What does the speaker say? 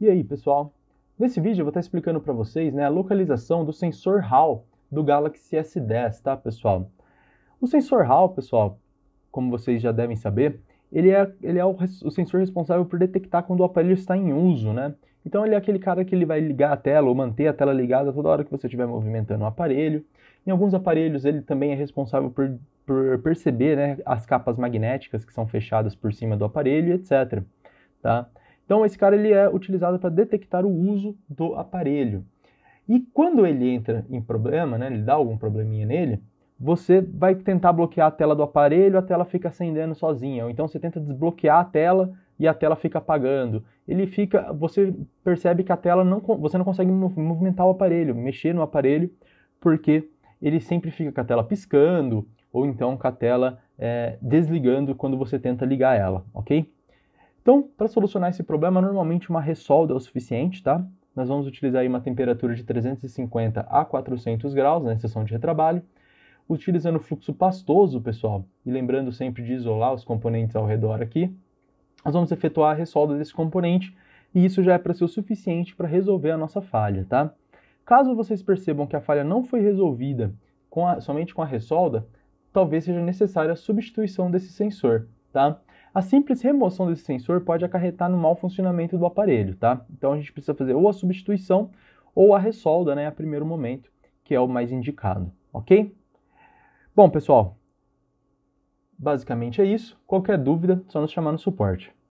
E aí, pessoal? Nesse vídeo eu vou estar explicando para vocês né, a localização do sensor Hall do Galaxy S10, tá, pessoal? O sensor Hall, pessoal, como vocês já devem saber, ele é, ele é o, o, sensor responsável por detectar quando o aparelho está em uso, né? Então ele é aquele cara que ele vai ligar a tela ou manter a tela ligada toda hora que você estiver movimentando o aparelho. Em alguns aparelhos ele também é responsável por, por perceber né, as capas magnéticas que são fechadas por cima do aparelho, etc. Tá? Então esse cara ele é utilizado para detectar o uso do aparelho. E quando ele entra em problema, né, ele dá algum probleminha nele, você vai tentar bloquear a tela do aparelho, a tela fica acendendo sozinha, ou então você tenta desbloquear a tela e a tela fica apagando. Ele fica, você percebe que a tela não, você não consegue movimentar o aparelho, mexer no aparelho, porque ele sempre fica com a tela piscando ou então com a tela é, desligando quando você tenta ligar ela, ok? Então, para solucionar esse problema, normalmente uma ressolda é o suficiente, tá? Nós vamos utilizar aí uma temperatura de 350 a 400 graus na né, sessão de retrabalho, utilizando fluxo pastoso, pessoal, e lembrando sempre de isolar os componentes ao redor aqui, nós vamos efetuar a ressolda desse componente, e isso já é para ser o suficiente para resolver a nossa falha, tá? Caso vocês percebam que a falha não foi resolvida com a, somente com a ressolda, talvez seja necessária a substituição desse sensor, tá? A simples remoção desse sensor pode acarretar no mau funcionamento do aparelho, tá? Então a gente precisa fazer ou a substituição ou a ressolda, né, a primeiro momento, que é o mais indicado, ok? Bom, pessoal, basicamente é isso. Qualquer dúvida, só nos chamar no suporte.